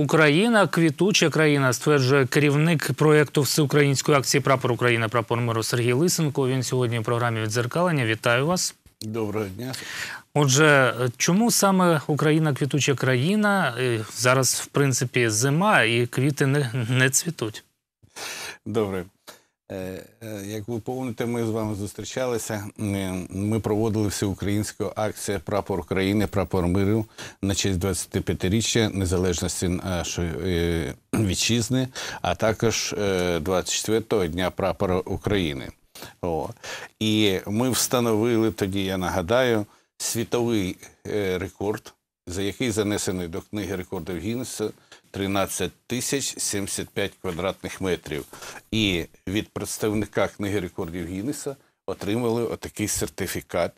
Україна квітуча країна, стверджує керівник проєкту всеукраїнської акції Прапор України прапор миру Сергій Лисенко. Він сьогодні в програмі відзеркалення. Вітаю вас. Доброго дня. Отже, чому саме Україна квітуча країна? Зараз, в принципі, зима і квіти не, не цвітуть. Добре. Е, е, як ви помните, ми з вами зустрічалися. Е, ми проводили всеукраїнську акцію Прапор України, прапор миру на честь 25-річчя незалежності нашої вітчизни, а також 24-го дня прапора України. О. І ми встановили тоді, я нагадаю, світовий рекорд за який занесений до книги рекордів Гіннеса 13 тисяч 75 квадратних метрів. І від представника книги рекордів Гіннеса отримали отакий сертифікат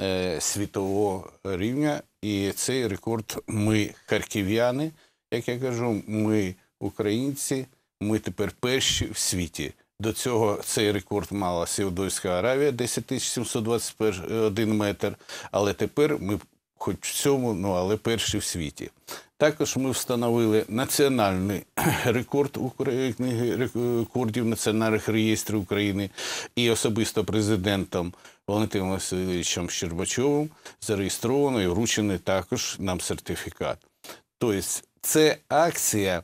е, світового рівня. І цей рекорд ми харків'яни, як я кажу, ми українці, ми тепер перші в світі. До цього цей рекорд мала Саудовська Аравія 10 721 е, метр. Але тепер ми хоч в цьому, ну але перші в світі. Також ми встановили національний рекорд книги рекордів національних реєстрів України і особисто президентом Валентином Васильовичем Щербачовим зареєстровано і вручений також нам сертифікат. Тобто, це акція.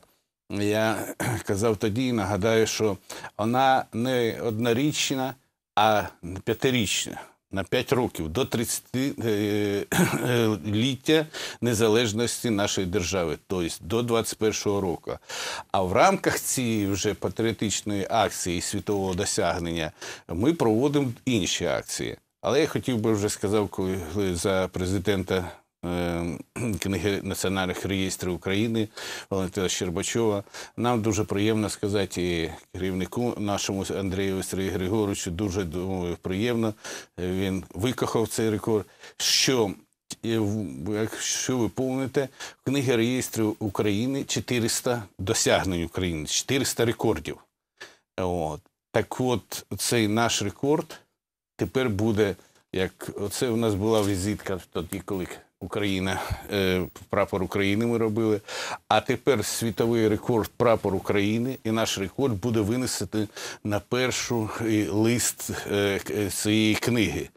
Я казав тоді і нагадаю, що вона не однорічна, а п'ятирічна на 5 років до 30-ліття е, е, незалежності нашої держави, тобто до 21-го року. А в рамках цієї вже патріотичної акції світового досягнення ми проводимо інші акції. Але я хотів би вже сказав, коли за президента Е, книги національних реєстрів України Валентина Щербачова. Нам дуже приємно сказати і керівнику нашому Андрію Сергію Григоровичу. Дуже думаю, приємно. Він викохав цей рекорд. Що е, Якщо ви помните, в книги реєстрів України 400 досягнень України, 400 рекордів. От. Так от цей наш рекорд тепер буде, як це у нас була візитка тоді, коли Україна, е, прапор України ми робили. А тепер світовий рекорд прапор України, і наш рекорд буде винесений на перший е, лист е, цієї книги.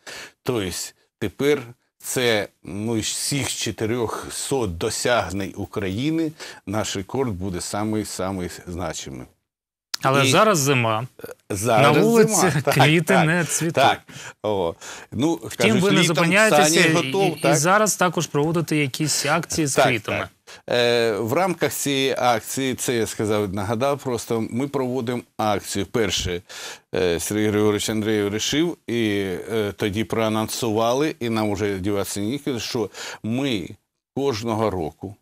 Тобто, тепер. Це ну, всіх 400 досягнень України. Наш рекорд буде самий самий значимий. Але І... зараз зима. Зараз На вулиці зима. квіти так, не цвітуть. Так. О. Ну, Втім, кажуть, ви не зупиняєтеся і, так? і зараз також проводите якісь акції з так, квітами. Так. Е, в рамках цієї акції, це я сказав, нагадав, просто ми проводимо акцію. Перше, е, Сергій Григорович Андрієв рішив, і е, тоді проанонсували, і нам вже діватися ніки, що ми кожного року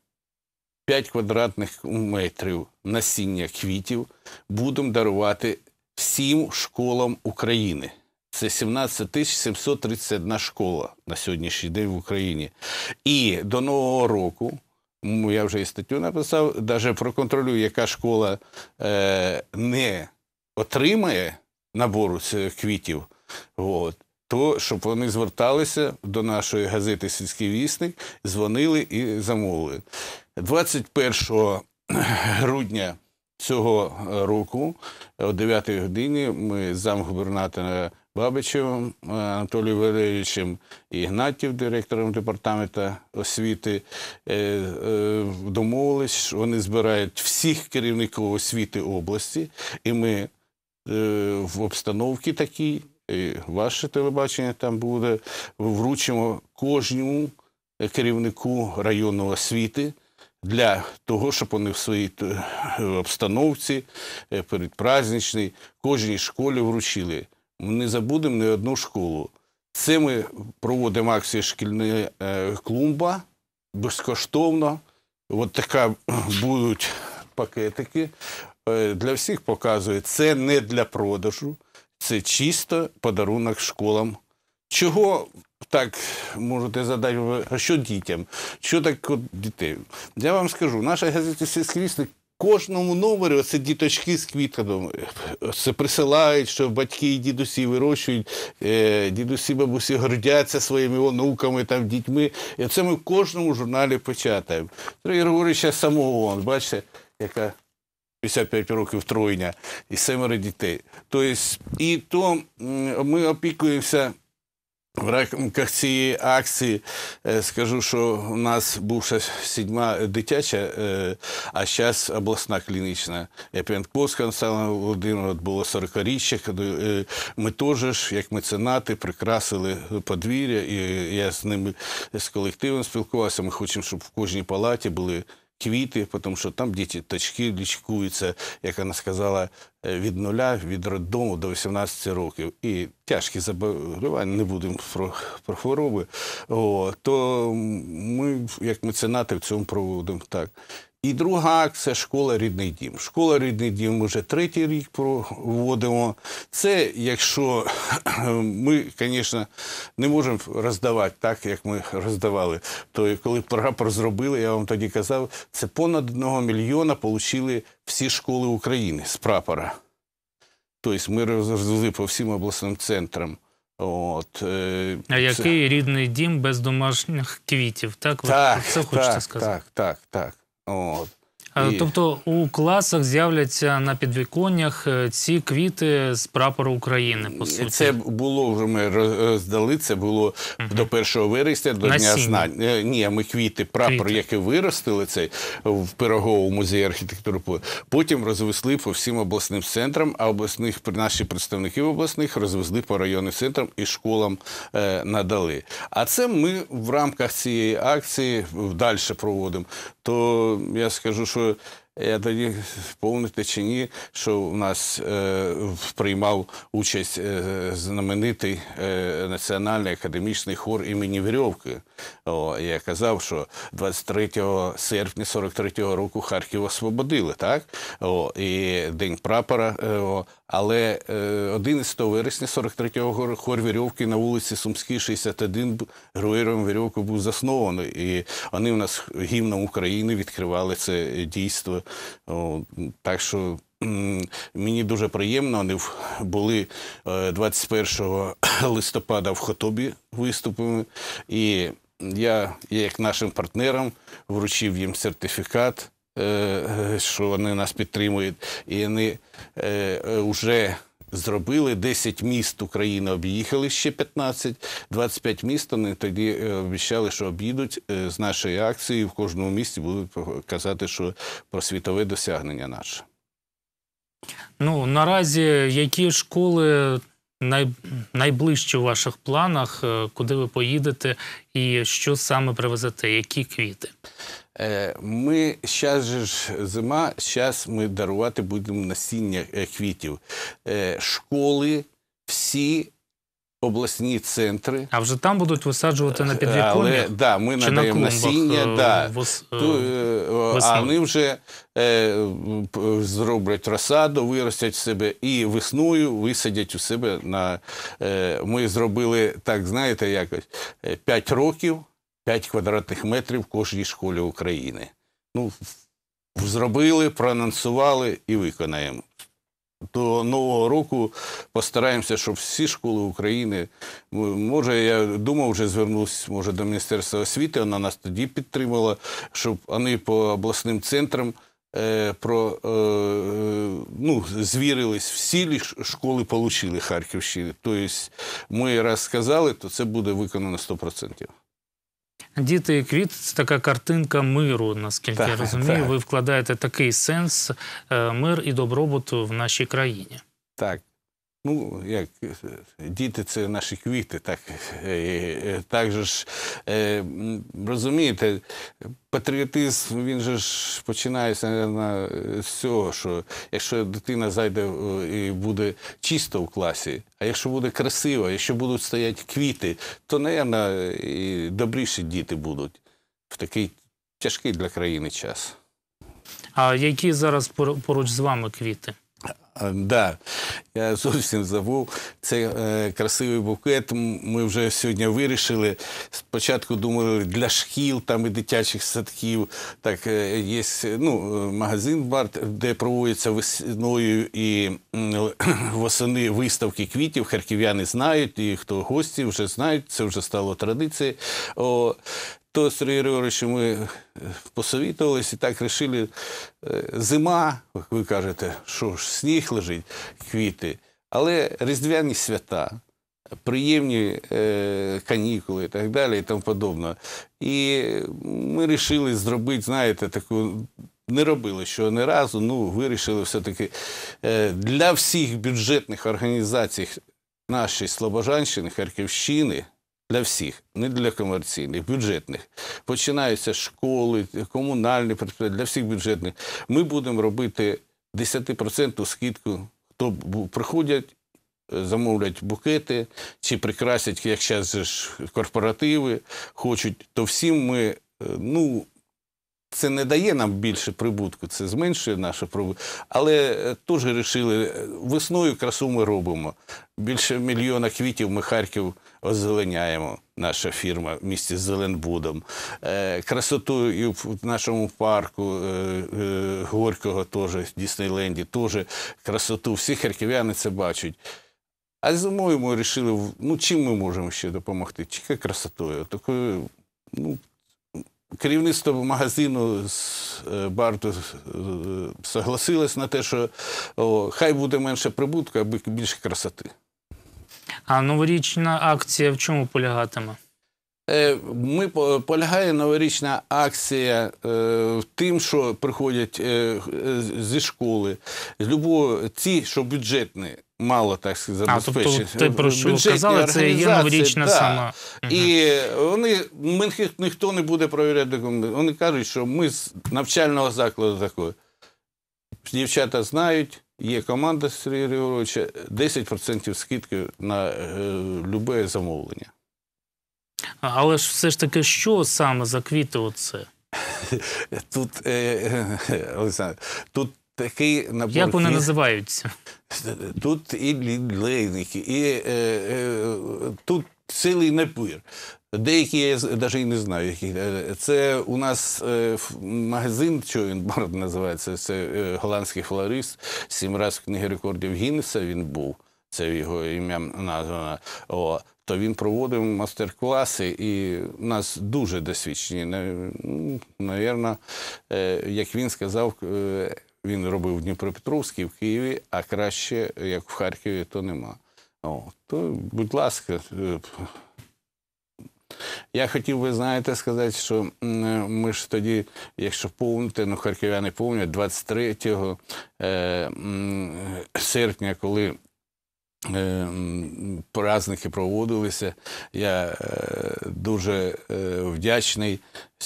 5 квадратних метрів насіння квітів будемо дарувати всім школам України. Це 17 731 школа на сьогоднішній день в Україні. І до нового року я вже і статтю написав, навіть проконтролюю, яка школа е, не отримає набору квітів. От то щоб вони зверталися до нашої газети Сільський вісник, дзвонили і замовили. 21 грудня цього е, року, о 9 годині, ми з замгубернатора Бабичевим е, Анатолієм Валерійовичем і Ігнатів, директором департаменту освіти, е, домовились, що вони збирають всіх керівників освіти області, і ми в обстановці такій ваше телебачення там буде. Вручимо кожному керівнику районної освіти. Для того, щоб вони в своїй е, обстановці е, передпразничній, кожній школі вручили. Ми не забудемо ні одну школу. Це ми проводимо акцію шкільна е, клумба безкоштовно. От така будуть пакетики. Для всіх показує. Це не для продажу це чисто подарунок школам. Чого так можете задати, а що дітям? Що так от дітей? Я вам скажу, наша газета «Сільський Кожному номері оце діточки з квітками це присилають, що батьки і дідусі вирощують, е, дідусі, бабусі гордяться своїми онуками, там, дітьми. І це ми в кожному журналі початаємо. Григорій, ще самого, бачите, яка 55 років троєння і семеро дітей. Тобто, і то ми опікуємося. В рамках цієї акції е, скажу, що у нас бувша сідьма дитяча, е, а зараз обласна клінічна. Я П'янковська Анстана Володимира було 40-річчя. Е, ми теж, як меценати, прикрасили подвір'я. і Я з ними з колективом спілкувався. Ми хочемо, щоб в кожній палаті були квіти, тому що там діти точки лічкуються, як вона сказала, е, від нуля, від роддому до 18 років. І тяжкі заболівання, не будемо про, про хвороби. О, то ми, як меценати, в цьому проводимо так. І друга акція школа рідний дім. Школа рідний дім ми вже третій рік проводимо. Це якщо ми, звісно, не можемо роздавати так, як ми роздавали. То коли прапор зробили, я вам тоді казав, це понад одного мільйона отримали всі школи України з прапора. Тобто ми розвезли по всім обласним центрам. От, е, А який рідний дім без домашніх квітів? Так, так, Ви це так, хочете сказати? Так, так, так. От. І... Тобто у класах з'являться на підвіконнях е, ці квіти з прапору України. по суті. Це було вже ми роздали. Це було mm до 1 вересня, до Насіння. дня знань. Е, ні, ми квіти, прапор, квіти. який виростили цей в пироговому музеї архітектури. Потім розвезли по всім обласним центрам, а обласних наші представники обласних розвезли по районним центрам і школам е, надали. А це ми в рамках цієї акції далі проводимо то я скажу, що я тоді вповнити чи ні, що в нас е, приймав участь е, знаменитий е, національний академічний хор імені Вірьовки. О, Я казав, що 23 серпня 43-го року Харків освободили, так? О, І День прапора. Е, о, але 11 е, вересня 43-го хор вірьовки на вулиці Сумській, 61 героєм вірьовки був заснований. І вони в нас гімном України відкривали це дійство. Так що мені дуже приємно, вони були 21 е, листопада в Хотобі виступами. І я, як нашим партнерам, вручив їм сертифікат. Е, що вони нас підтримують, і вони вже е, зробили 10 міст України, об'їхали ще 15, 25 міст. Вони тоді е, обіцяли, що об'їдуть з нашої акції. В кожному місті будуть казати, що про світове досягнення наше. Ну наразі які школи най... найближчі у ваших планах, куди ви поїдете і що саме привезете, які квіти? Е, ми зараз же ж зима, зараз ми дарувати будемо насіння е, квітів. Е, школи, всі обласні центри. А вже там будуть висаджувати на підвіконнях? Але, да, Ми Чи надаємо на насіння, да. Вос... Ту, а вони вже е зроблять розсаду, виростять себе і весною висадять у себе. на... Е ми зробили так, знаєте, якось 5 років. 5 квадратних метрів в кожній школі України. Ну, Зробили, проанонсували і виконаємо. До нового року постараємося, щоб всі школи України може, я думав, вже звернувся. може до Міністерства освіти. Вона нас тоді підтримала, щоб вони по обласним центрам е, про е, е ну, звірились всі школи, отримали Харківщини. Тобто, ми раз сказали, то це буде виконано 100%. Діти і квіт це така картинка миру, наскільки так, я розумію. Так. Ви вкладаєте такий сенс, е, мир і добробут в нашій країні. Так, Ну, як е, діти це наші квіти, так е, е, так же ж розумієте, патріотизм він же ж починається на, з цього, що якщо дитина зайде і буде чисто в класі, а якщо буде красиво, якщо будуть стояти квіти, то, мабуть, і добріші діти будуть в такий тяжкий для країни час. А які зараз поруч з вами квіти? Да, я зовсім забув. Це е, красивий букет. Ми вже сьогодні вирішили. Спочатку думали для шкіл там і дитячих садків. Так е, є ну, е, магазин Барт, де проводяться весною і е, восени виставки квітів. Харків'яни знають, і хто гості вже знають. Це вже стало традицією. О, то з Сергій ми е, посовітувалися і так вирішили. Е, зима, ви кажете, що ж, сніг них лежить квіти. Але різдвяні свята, приємні е, канікули і так далі, і тому подобне. І ми вирішили зробити, знаєте, таку. Не робили що не разу, ну вирішили все-таки е, для всіх бюджетних організацій нашої Слобожанщини, Харківщини, для всіх, не для комерційних, бюджетних. Починаються школи, комунальні підприємства, для всіх бюджетних. Ми будемо робити 10% скидку, хто приходять, е, замовлять букети чи прикрасять, як зараз ж корпоративи хочуть, то всім ми е, ну, це не дає нам більше прибутку, це зменшує нашу прибутку. Але е, теж вирішили, е, весною красу ми робимо. Більше мільйона квітів ми Харків озеленяємо, наша фірма в місті з Зеленбудом. Е, красоту і в нашому парку Горького теж, в Діснейленді, теж красоту. Всі харків'яни це бачать. А зимою ми вирішили, ну чим ми можемо ще допомогти? Тільки красотою. Такою, ну, Керівництво магазину з е, Барту е, согласилось на те, що о, хай буде менше прибутку, аби більше красоти. А новорічна акція в чому полягатиме? Е, ми полягає новорічна акція е, тим, що приходять е, зі школи, любо ті, що бюджетні. Мало так забезпечити. А, тобто ти про що казали, це є новорічна да. сама. І вони Мінхід ніхто не буде перевіряти документи. Вони кажуть, що ми з навчального закладу такої. Дівчата знають, є команда Сергія Григоровича, 10% скидки на е, любе замовлення. Але ж все ж таки, що саме за квіти оце? Тут, е, е, Олександр, тут такий набор. Як вони називаються? Тут і лілейники, і е, тут цілий напир. Деякі я навіть і не знаю, які це у нас магазин, що він бард називається. Це голландський флорист. Сім разів книги рекордів Гіннеса він був. Це його ім'я названо. О, то тобто він проводив мастер-класи, і у нас дуже досвідчені. Навірно, е, як він сказав, е, він робив в Дніпропетровській, в Києві, а краще, як в Харкові, то нема. О, то, будь ласка, е, я хотів би, знаєте, сказати, що ми ж тоді, якщо повнити, ну харків'яни повнять 23 серпня, коли Ем, Поразники проводилися. Я е, дуже е, вдячний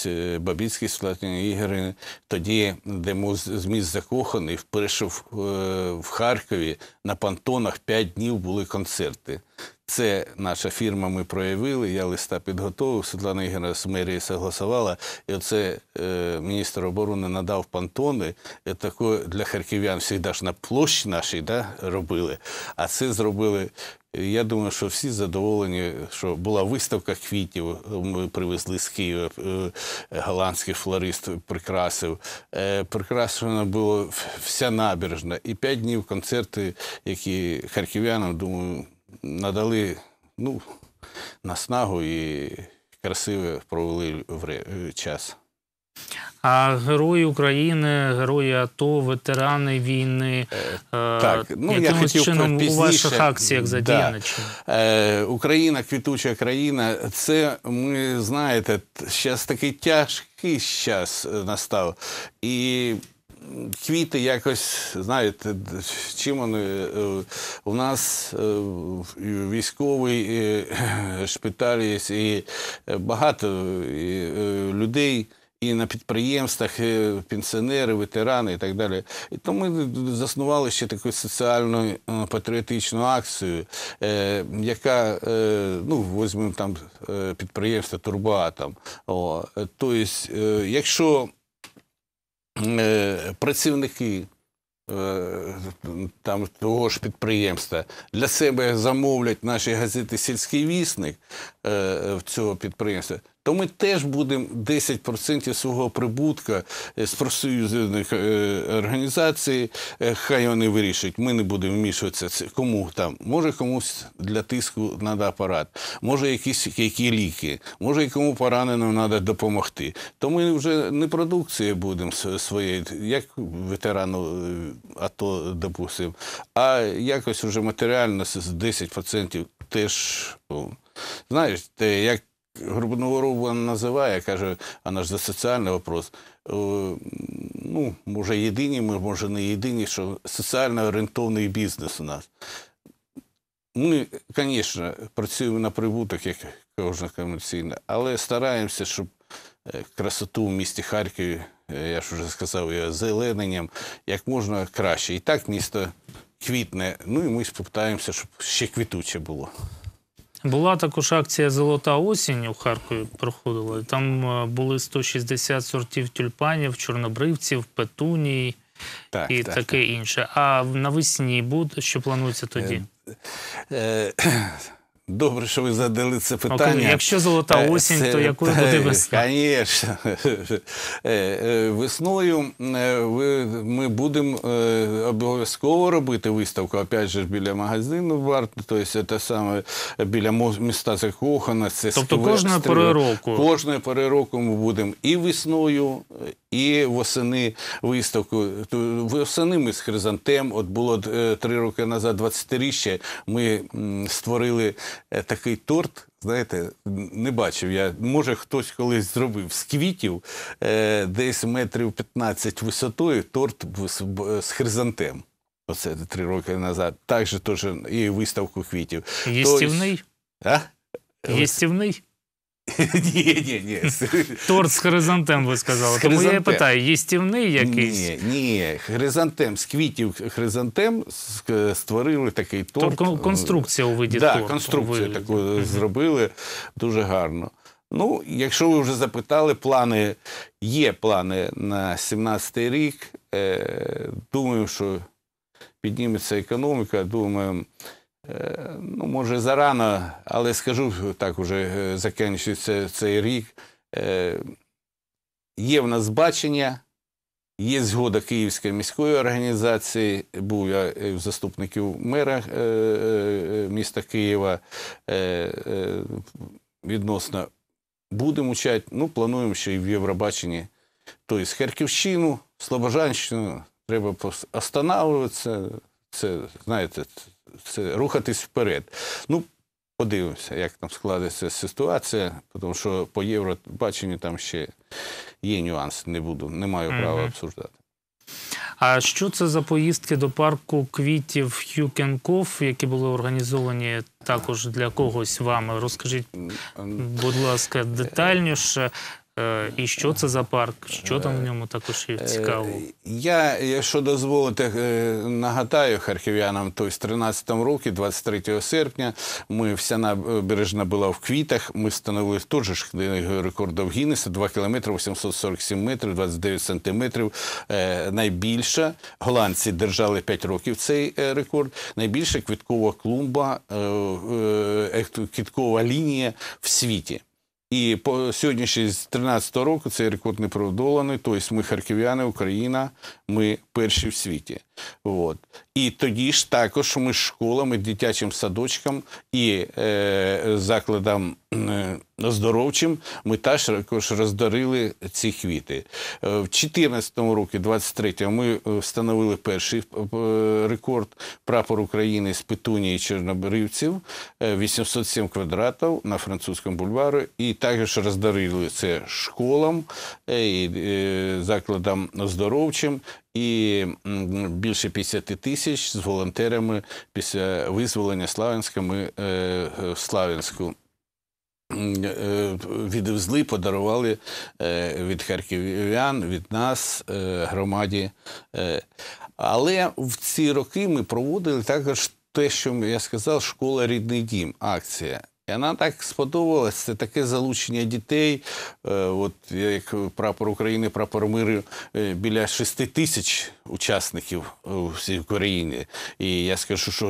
е, Бабіцькій Світлані Ігорі, тоді, де зміст закоханий, вперше в Харкові на пантонах п'ять днів були концерти. Це наша фірма. Ми проявили. Я листа підготував. Світлана Ігорівна з мерії согласувала. І оце е, міністр оборони надав пантони. Е, Таке для харків'ян завжди ж на площі нашій да, робили. А це зробили. Я думаю, що всі задоволені, що була виставка квітів. Ми привезли з Києва е, голландський флорист прикрасив. Е, Прикрашена була вся набережна. І п'ять днів концерти, які харків'янам думаю надали ну, наснагу і красиво провели час. А герої України, герої АТО, ветерани війни е, е, так, ну, я хотів чином пізніше, у ваших акціях задіяничені? Да. Е, Україна, квітуча країна, це ми знаєте, зараз такий тяжкий час настав. І квіти якось, знаєте, чим вони е, у нас е, військовий е, шпиталь є, і багато людей. І на підприємствах, і пенсіонери, ветерани і так далі. І Тому ми заснували ще таку соціальну патріотичну акцію, е, яка, е, ну, візьмемо там підприємство Турбоатом. Тобто, е, якщо Е, працівники е, там того ж підприємства для себе замовлять наші газети Сільський вісник е, цього підприємства то ми теж будемо 10% свого прибутка е, з профсоюзних е, організацій, е, хай вони вирішать. Ми не будемо вмішуватися. Кому там може комусь для тиску треба апарат, може якісь які ліки, може якому пораненому треба допомогти. То ми вже не продукція будемо своєї, як ветерану АТО, допустимо, а якось вже матеріально з 10% теж. Знаєш, те, як Горбуноворов вона називає, каже, вона ж за соціальний вопрос. Е, ну, може, єдині, може, не єдині, що соціально орієнтований бізнес у нас. Ми, звісно, працюємо на прибуток, як кожна комерційна, але стараємося, щоб е, красоту в місті Харкові, е, я ж вже сказав, зелененням, як можна краще. І так місто квітне. Ну і ми спитаємося, щоб ще квітуче було. Була також акція Золота осінь у Харкові проходила. Там е, були 160 сортів тюльпанів, чорнобривців, петуній так, і так, таке так. інше. А навесні буде, що планується тоді? Е, е, Добре, що ви задали це питання. Якщо золота е, осінь, це, то якою та, буде весна? Звісно. Е, е, весною ми будемо обов'язково робити виставку, опять же, біля магазину варто. тобто це саме біля міста закохана. Це тобто кожної пори року. Кожної пори року ми будемо і весною, і восени виставку. Восени ми з Хризантем, от було три роки назад, 20-річчя, ми створили. Е, такий торт. Знаєте, не бачив я. Може, хтось колись зробив з квітів е, десь метрів 15 висотою торт з хризантем. Оце три роки назад. Так же теж і виставку квітів. Єстівний? Тобто... А? Єстівний? Ні, ні, ні. Торт з хризантем, ви сказали. Тому я питаю, їстівний якийсь? Ні, ні, хризантем з квітів хризантем створили такий торт. То конструкція у виді торту. Так, конструкцію таку зробили дуже гарно. Ну, якщо ви вже запитали, плани є плани на 17-й рік. Е, думаю, що підніметься економіка. Думаю, Е, ну, може, зарано, але скажу так, уже е, закінчується цей рік. Е, є в нас бачення, є згода Київської міської організації. Був я в заступників мера міста Києва. Відносно будемо вчати, ну плануємо, що і в Євробаченні. Тобто Харківщину, Слобожанщину треба останавливатися. Це, знаєте, це рухатись вперед. Ну, подивимося, як там складеться ситуація, тому що по Євробаченню там ще є нюанс, не буду, не маю права mm -hmm. обсуждати. А що це за поїздки до парку квітів Хюкенков, які були організовані також для когось вами? Розкажіть, будь ласка, е, детальніше. Е, і що це за парк? Що там в е, ньому також є е, цікаво? Я, якщо дозволите, нагадаю харків'янам, то з 13 році, 23 серпня, ми вся набережна була в квітах. Ми встановили тут же ж Гіннеса, 2 кілометри 847 метрів, 29 сантиметрів. Найбільша голландці держали 5 років цей рекорд. Найбільша квіткова клумба, квіткова лінія в світі. І по сьогоднішній з 13-го року цей рекорд не продоланий. Тобто, ми харків'яни, Україна, ми перші в світі. От. І тоді ж також ми школам, і дитячим садочкам і е, закладам е, здоровчим ми також роздарили ці квіти. Е, в 2014 році, 23 ми е, встановили перший е, рекорд прапор України з петунії чорнобривців, 807 е, квадратів на французькому бульварі. І також роздарили це школам, е, е, закладам здоровчим і більше 50 тисяч з волонтерами після визволення Славянська ми е, е в Славянську. Е, Відвезли, подарували е, від харків'ян, від нас, громаді. Але в ці роки ми проводили також те, що я сказав, школа рідний дім, акція. І вона так сподобалася, це таке залучення дітей. Е, от як прапор України, прапор миру е, біля 6 тисяч учасників е, у всій Україні. І я скажу, що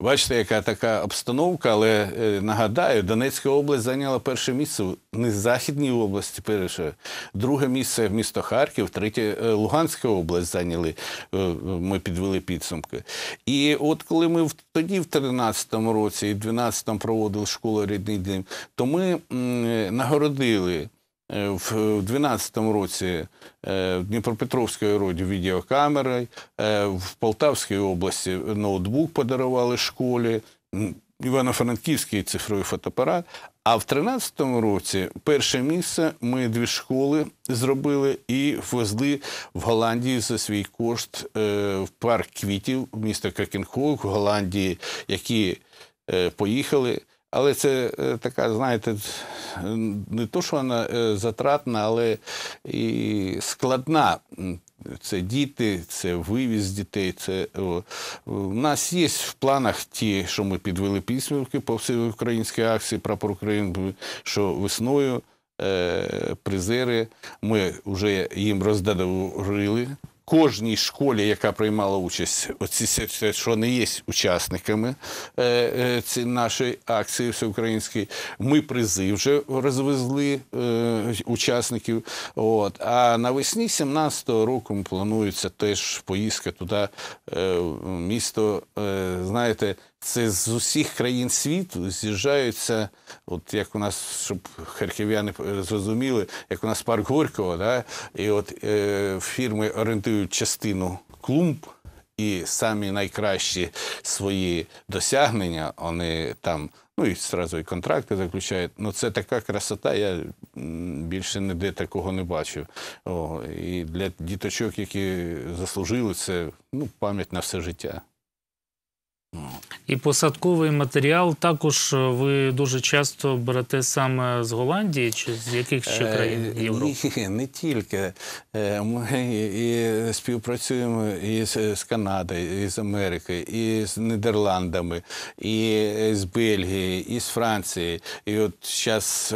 Бачите, яка така обстановка, але е, нагадаю, Донецька область зайняла перше місце не західній області, перше, друге місце в місто Харків, третє е, Луганська область зайняли. Е, ми підвели підсумки. І от коли ми в тоді, в 13-му році і 12-му проводили школу рідний день, то ми нагородили Е, в 2012 е, році е, в Дніпропетровській роді відеокамери, в Полтавській області ноутбук подарували школі, Івано-Франківський цифровий фотоапарат. А в 2013 році перше місце ми дві школи зробили і ввезли в Голландії за свій кошт в парк квітів міста Кокінхолк в Голландії, які поїхали. Але це е, така, знаєте, не то, що вона е, затратна, але і складна. Це діти, це вивіз дітей. Це У нас є в планах ті, що ми підвели підсумки по всій українській акції Прапор України, що весною е, призери ми вже їм роздарили кожній школі, яка приймала участь, оці що не є учасниками е, е, цієї нашої акції всеукраїнської, ми призи вже розвезли е, учасників. От. А навесні 17-го року планується теж поїздка туди, в місто, знаєте. Це з усіх країн світу з'їжджаються, от як у нас, щоб харків'яни зрозуміли, як у нас парк Горького, да? і от е, фірми орендують частину клумб, і самі найкращі свої досягнення вони там. Ну і одразу і контракти заключають. Ну це така красота. Я більше ніде такого не бачив. О, І для діточок, які заслужили, це ну, пам'ять на все життя. І посадковий матеріал також е, ви дуже часто берете саме з Голландії чи з яких ще е, країн Європи? Ні, не тільки. Е, ми і співпрацюємо і з Канадою, і з Америкою, і з Нідерландами, і з Бельгії, і з Франції. І от зараз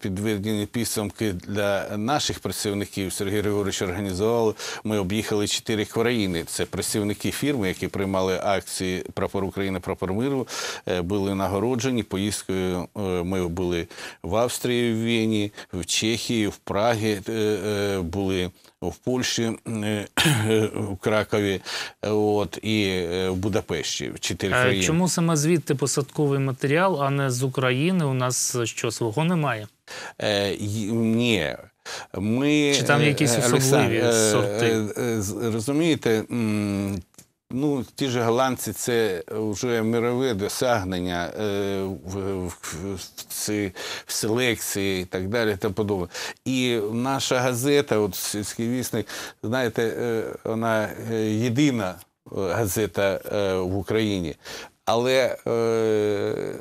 підведені підсумки для наших працівників Сергій Григорович організував. Ми об'їхали чотири країни. Це працівники фірми, які приймали акції Прапор України прапор миру е, були нагороджені. Поїздкою е, ми були в Австрії, в Вені, в Чехії, в Прагі е, були. В Польщі, в Кракові, от і в Будапешті чотири країни. Чому саме звідти посадковий матеріал, а не з України? У нас що свого немає? Е, Ні. Ми, Чи там якісь особливі Олександр, сорти? Розумієте, Ну, ті ж голландці це вже мирове досягнення е, в, в, в, в селекції і так далі. Та подобне. І наша газета, от сільський вісник, знаєте, е, вона е, єдина газета е, в Україні, але е,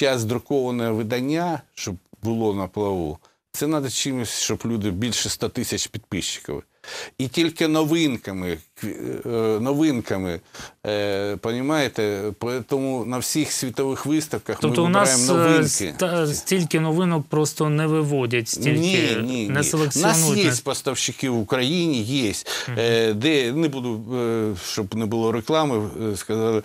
зараз друковане видання, щоб було на плаву, це треба чимось, щоб люди більше 100 тисяч підписчиків. І тільки новинками Е, новинками. Е, понімаєте? Тому на всіх світових виставках тобто ми вибираємо е, новинки. Тобто стільки новинок просто не виводять, стільки ні, ні, не селекціонують. У нас є поставщики в Україні, є. Угу. Де не буду, щоб не було реклами, сказали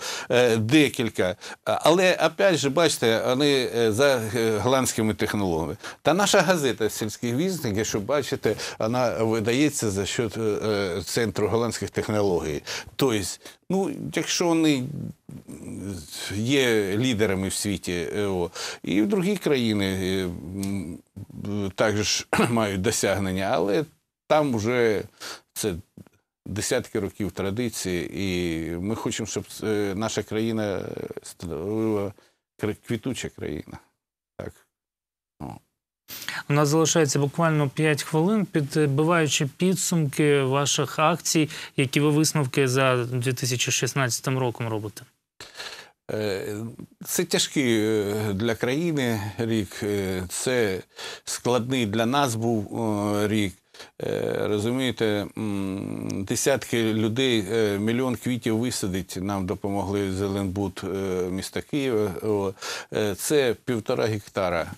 декілька. Але опять же, бачите, вони за голландськими технологіями. Та наша газета сільських візників, якщо бачите, вона видається за счет центру голландських технологій технології. Тобто, ну, якщо вони є лідерами в світі, е, о і в другі країни е, також мають досягнення, але там вже це. Десятки років традиції, і ми хочемо, щоб е, наша країна створила квітуча країна. У нас залишається буквально 5 хвилин, підбиваючи підсумки ваших акцій, які ви висновки за 2016 роком робите. Е, це тяжкий е, для країни рік, е, це складний для нас був рік. Розумієте, десятки людей, мільйон квітів висадить. Нам допомогли Зеленбуд міста Києва. Це півтора гектара.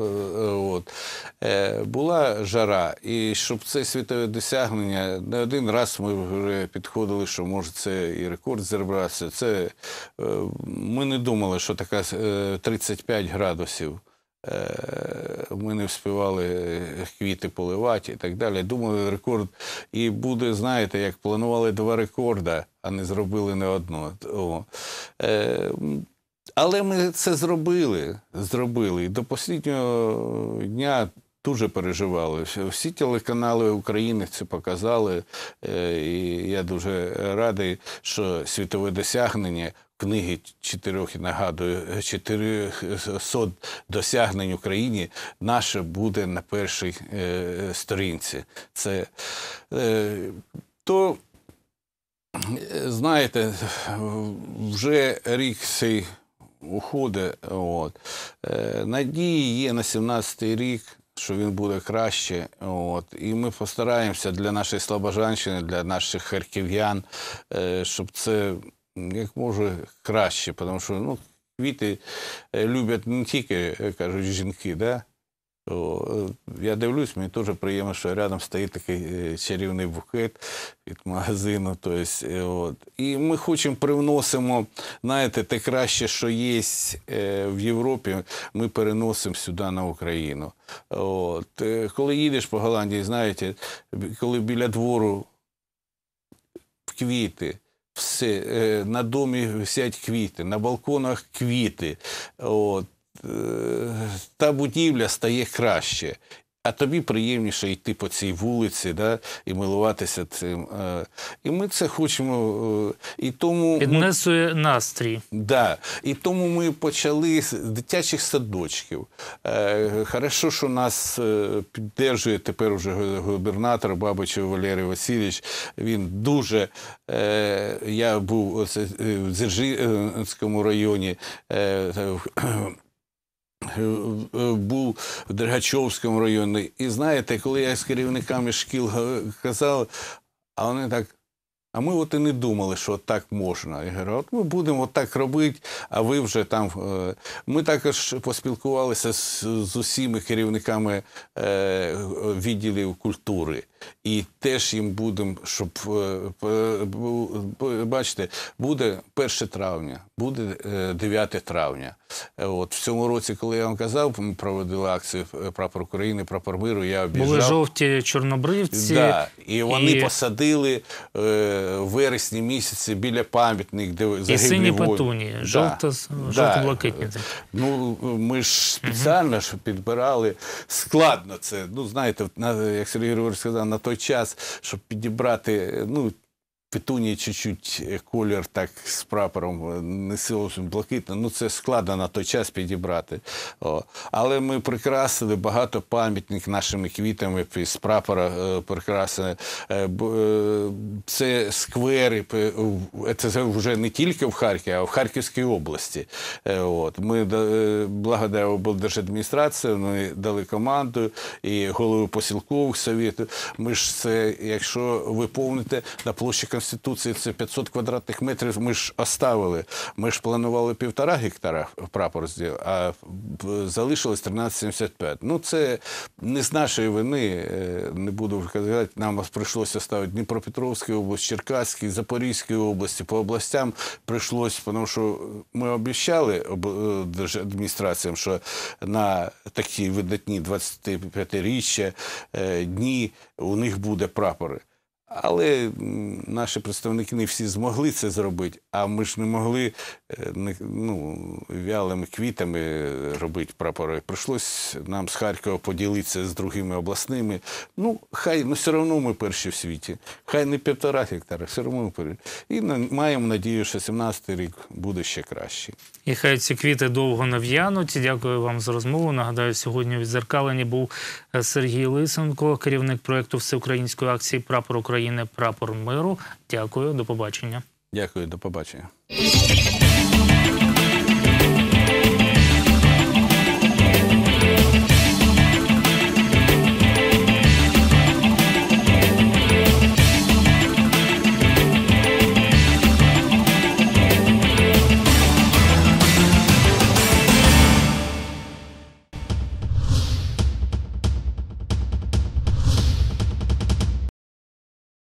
Е, е, от. Е, була жара, і щоб це світове досягнення, не один раз ми вже підходили, що може це і рекорд зібратися. Це ми не думали, що така 35 градусів. Ми не вспівали квіти поливати і так далі. Думали, рекорд і буде, знаєте, як планували два рекорда, а не зробили не одного. Але ми це зробили. зробили. І до останнього дня дуже переживали. Всі телеканали України це показали. Е, і я дуже радий, що світове досягнення. Книги чотирьох і нагадую чотирьохсот досягнень України наше буде на першій е, сторінці. Це е, то, знаєте, вже рік цей уходить. От. Е, надії є на 17-й рік, що він буде краще. От. І ми постараємося для нашої слабожанщини, для наших харків'ян, е, щоб це як може краще, тому що ну, квіти е, люблять не тільки кажуть жінки. да? Е, я дивлюсь, мені дуже приємно, що рядом стоїть такий е, чарівний букет від магазину. Тобто, от. І ми хочемо привносимо, знаєте, те краще, що є в Європі, ми переносимо сюди на Україну. От. Коли їдеш по Голландії, знаєте, коли біля двору квіти. Все, на домі висять квіти, на балконах квіти. От. Е, та будівля стає краще. А тобі приємніше йти по цій вулиці, да, і милуватися цим. Е, і ми це хочемо. Е, і тому піднесує ми... настрій. Да. І тому ми почали з дитячих садочків. Хорошо, що нас піддержує тепер уже губернатор Бабичев Валерій Васильович. Він дуже я був в Дзержинському районі. Е, е, був в Дергачовському районі. І знаєте, коли я з керівниками шкіл казав, а вони так. А ми от і не думали, що так можна. Я говорю, от ми будемо так робити, а ви вже там. Е, ми також поспілкувалися з, з усіми керівниками е, відділів культури. І теж їм будемо, щоб е, бачите, буде 1 травня, буде 9 е, травня. От В цьому році, коли я вам казав, ми проводили акцію прапор України, прапор миру, я обіжав. Були жовті чорнобривці. Да, І вони і... посадили. Е, вересні місяці біля пам'ятник, де загиблі І сині петуні, жовто да. блакитні. Ну ми ж спеціально ж підбирали складно це. Ну знаєте, як Сергій Григорович сказав, на той час, щоб підібрати ну Петуні чуть-чуть е, колір так з прапором е, не зовсім блакитно, Ну це складно на той час підібрати. О. Але ми прикрасили багато пам'ятник нашими квітами з прапора е, прикрасили. Це сквери, це вже не тільки в Харкові, а в Харківській області. От. Ми благодаря облдержадміністрації, ми дали команду і голову посілкових совітів. Ми ж це, якщо ви помните, на площі Конституції Конституції це 500 квадратних метрів. Ми ж оставили. Ми ж планували півтора гектара прапор, а залишилось 13,75. Ну це не з нашої вини. Е, не буду казати, нам прийшлося ставити Дніпропетровську область, Черкаській, Запорізькій області. По областям прийшлося, тому що ми обіцяли е, адміністраціям, що на такі видатні 25-річчя е, дні у них буде прапори. Але наші представники не всі змогли це зробити, а ми ж не могли е, ну, вялими квітами робити прапори. Прийшлось нам з Харкова поділитися з другими обласними. Ну, хай ну, все одно ми перші в світі. Хай не півтора гектара, все одно ми перші. І маємо надію, що 17-й рік буде ще краще. І хай ці квіти довго нав'януть. Дякую вам за розмову. Нагадаю, сьогодні у відзеркаленні був Сергій Лисенко, керівник проєкту всеукраїнської акції Прапор України Прапор Миру. Дякую, до побачення. Дякую, до побачення.